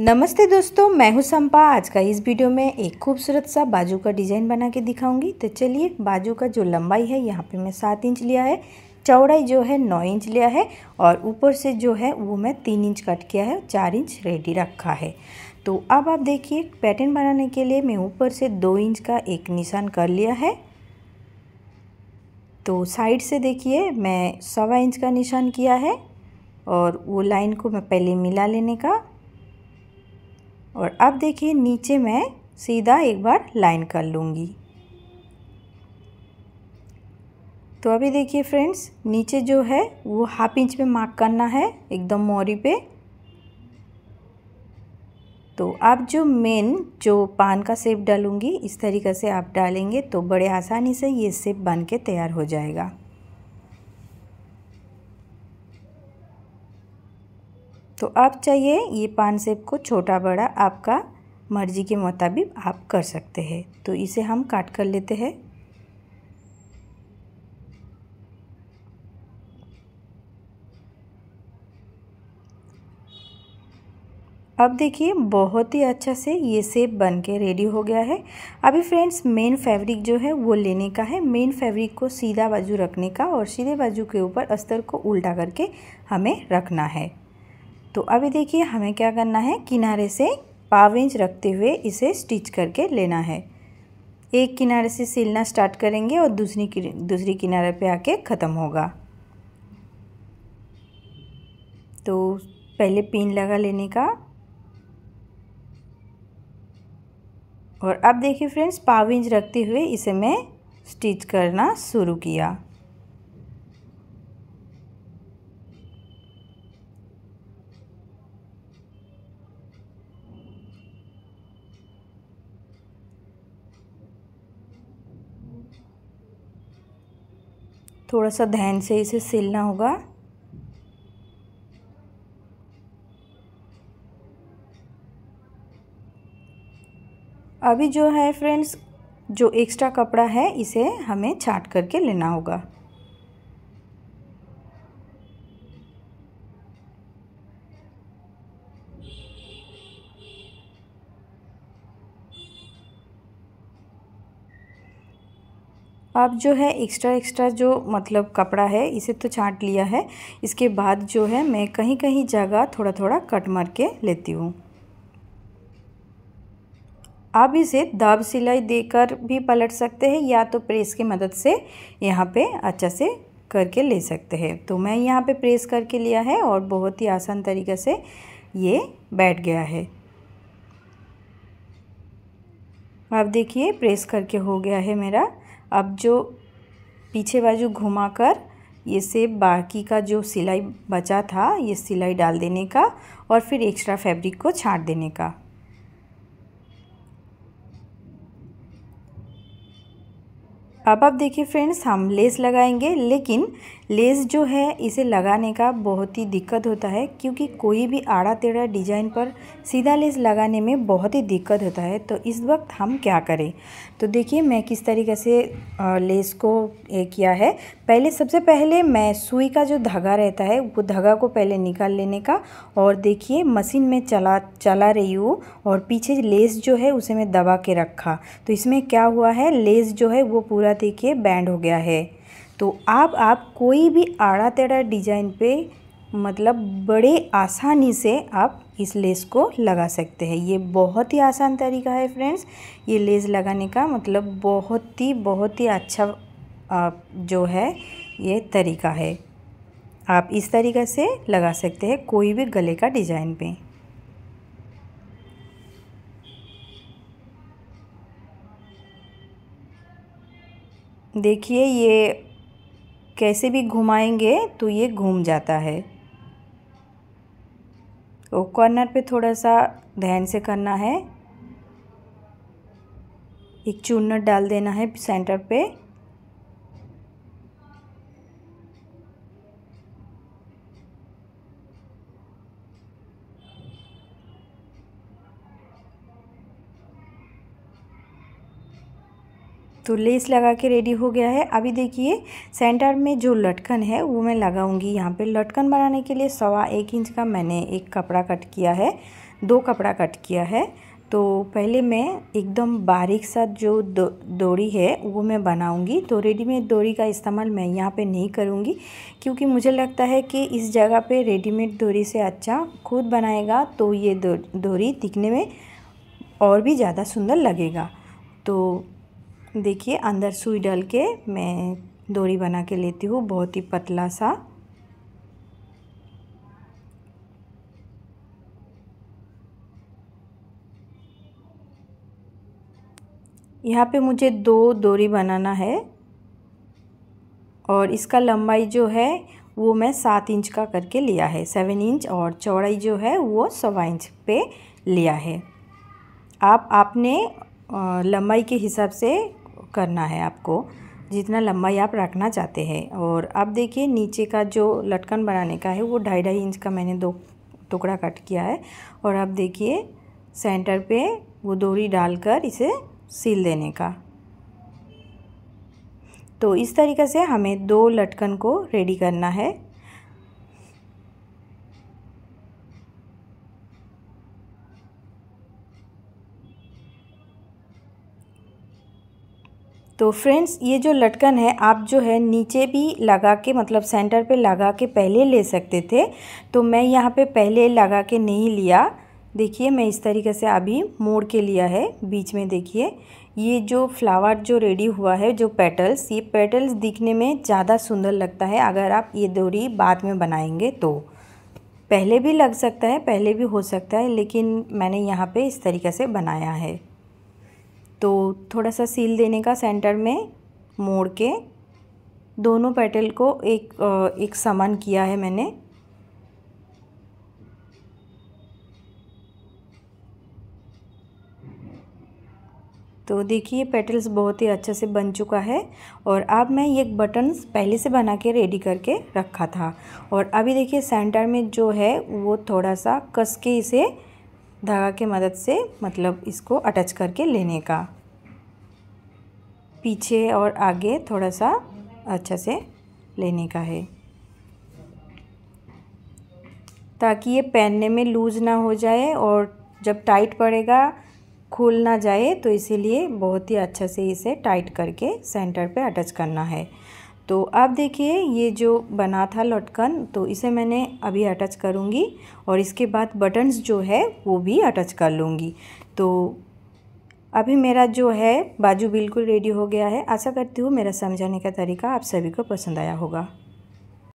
नमस्ते दोस्तों मैं हूं संपा आज का इस वीडियो में एक खूबसूरत सा बाजू का डिज़ाइन बना के दिखाऊंगी तो चलिए बाजू का जो लंबाई है यहाँ पे मैं सात इंच लिया है चौड़ाई जो है नौ इंच लिया है और ऊपर से जो है वो मैं तीन इंच कट किया है चार इंच रेडी रखा है तो अब आप देखिए पैटर्न बनाने के लिए मैं ऊपर से दो इंच का एक निशान कर लिया है तो साइड से देखिए मैं सवा इंच का निशान किया है और वो लाइन को मैं पहले मिला लेने का और अब देखिए नीचे मैं सीधा एक बार लाइन कर लूँगी तो अभी देखिए फ्रेंड्स नीचे जो है वो हाफ इंच में मार्क करना है एकदम मोरी पे तो आप जो मेन जो पान का सेप डालूंगी इस तरीके से आप डालेंगे तो बड़े आसानी से ये सेप बन के तैयार हो जाएगा आप चाहिए ये पान सेब को छोटा बड़ा आपका मर्जी के मुताबिक आप कर सकते हैं तो इसे हम काट कर लेते हैं अब देखिए बहुत ही अच्छा से ये सेप बन के रेडी हो गया है अभी फ्रेंड्स मेन फैब्रिक जो है वो लेने का है मेन फैब्रिक को सीधा बाजू रखने का और सीधे बाजू के ऊपर अस्तर को उल्टा करके हमें रखना है तो अभी देखिए हमें क्या करना है किनारे से पाव इंच रखते हुए इसे स्टिच करके लेना है एक किनारे से सिलना स्टार्ट करेंगे और दूसरी दूसरी किनारे पे आके ख़त्म होगा तो पहले पिन लगा लेने का और अब देखिए फ्रेंड्स पाव इंच रखते हुए इसे मैं स्टिच करना शुरू किया थोड़ा सा ध्यान से इसे सिलना होगा अभी जो है फ्रेंड्स जो एक्स्ट्रा कपड़ा है इसे हमें छाट करके लेना होगा आप जो है एक्स्ट्रा एक्स्ट्रा जो मतलब कपड़ा है इसे तो छाँट लिया है इसके बाद जो है मैं कहीं कहीं जगह थोड़ा थोड़ा कट मार के लेती हूँ आप इसे दाब सिलाई देकर भी पलट सकते हैं या तो प्रेस की मदद से यहाँ पे अच्छा से करके ले सकते हैं तो मैं यहाँ पे प्रेस करके लिया है और बहुत ही आसान तरीके से ये बैठ गया है आप देखिए प्रेस करके हो गया है मेरा अब जो पीछे बाजू घुमाकर ये से बाकी का जो सिलाई बचा था ये सिलाई डाल देने का और फिर एक्स्ट्रा फैब्रिक को छाट देने का अब आप देखिए फ्रेंड्स हम लेस लगाएंगे लेकिन लेस जो है इसे लगाने का बहुत ही दिक्कत होता है क्योंकि कोई भी आड़ा टेढ़ा डिजाइन पर सीधा लेस लगाने में बहुत ही दिक्कत होता है तो इस वक्त हम क्या करें तो देखिए मैं किस तरीके से लेस को ये किया है पहले सबसे पहले मैं सुई का जो धागा रहता है वो धागा को पहले निकाल लेने का और देखिए मशीन में चला चला रही हूँ और पीछे लेस जो है उसे मैं दबा के रखा तो इसमें क्या हुआ है लेस जो है वो पूरा देखिए बैंड हो गया है तो अब आप कोई भी आड़ा टेढ़ा डिजाइन पे मतलब बड़े आसानी से आप इस लेस को लगा सकते हैं ये बहुत ही आसान तरीका है फ्रेंड्स ये लेस लगाने का मतलब बहुत ही बहुत ही अच्छा आप जो है ये तरीका है आप इस तरीक़े से लगा सकते हैं कोई भी गले का डिज़ाइन पे देखिए ये कैसे भी घुमाएंगे तो ये घूम जाता है तो कॉर्नर पे थोड़ा सा ध्यान से करना है एक चूनट डाल देना है सेंटर पे तो लेस लगा के रेडी हो गया है अभी देखिए सेंटर में जो लटकन है वो मैं लगाऊंगी यहाँ पे लटकन बनाने के लिए सवा एक इंच का मैंने एक कपड़ा कट किया है दो कपड़ा कट किया है तो पहले मैं एकदम बारीक सा जो दो, दोरी है वो मैं बनाऊंगी तो रेडीमेड दोरी का इस्तेमाल मैं यहाँ पे नहीं करूँगी क्योंकि मुझे लगता है कि इस जगह पे रेडीमेड दोरी से अच्छा खुद बनाएगा तो ये दो, दोरी दिखने में और भी ज़्यादा सुंदर लगेगा तो देखिए अंदर सुई डाल के मैं डोरी बना के लेती हूँ बहुत ही पतला सा यहाँ पे मुझे दो डोरी बनाना है और इसका लंबाई जो है वो मैं सात इंच का करके लिया है सेवन इंच और चौड़ाई जो है वो सवा इंच पे लिया है आप आपने लंबाई के हिसाब से करना है आपको जितना लंबाई आप रखना चाहते हैं और अब देखिए नीचे का जो लटकन बनाने का है वो ढाई ढाई इंच का मैंने दो टुकड़ा कट किया है और अब देखिए सेंटर पे वो दोरी डालकर इसे सील देने का तो इस तरीके से हमें दो लटकन को रेडी करना है तो फ्रेंड्स ये जो लटकन है आप जो है नीचे भी लगा के मतलब सेंटर पे लगा के पहले ले सकते थे तो मैं यहाँ पे पहले लगा के नहीं लिया देखिए मैं इस तरीके से अभी मोड़ के लिया है बीच में देखिए ये जो फ्लावर जो रेडी हुआ है जो पेटल्स ये पेटल्स दिखने में ज़्यादा सुंदर लगता है अगर आप ये दोरी बाद में बनाएंगे तो पहले भी लग सकता है पहले भी हो सकता है लेकिन मैंने यहाँ पे इस तरीके से बनाया है तो थोड़ा सा सील देने का सेंटर में मोड़ के दोनों पेटल को एक एक समान किया है मैंने तो देखिए पेटल्स बहुत ही अच्छे से बन चुका है और अब मैं ये बटन्स पहले से बना के रेडी करके रखा था और अभी देखिए सेंटर में जो है वो थोड़ा सा कस के इसे धागा के मदद से मतलब इसको अटैच करके लेने का पीछे और आगे थोड़ा सा अच्छा से लेने का है ताकि ये पहनने में लूज ना हो जाए और जब टाइट पड़ेगा खुल ना जाए तो इसीलिए बहुत ही अच्छा से इसे टाइट करके सेंटर पे अटैच करना है तो आप देखिए ये जो बना था लटकन तो इसे मैंने अभी अटैच करूँगी और इसके बाद बटन्स जो है वो भी अटैच कर लूँगी तो अभी मेरा जो है बाजू बिल्कुल रेडी हो गया है आशा करती हूँ मेरा समझाने का तरीका आप सभी को पसंद आया होगा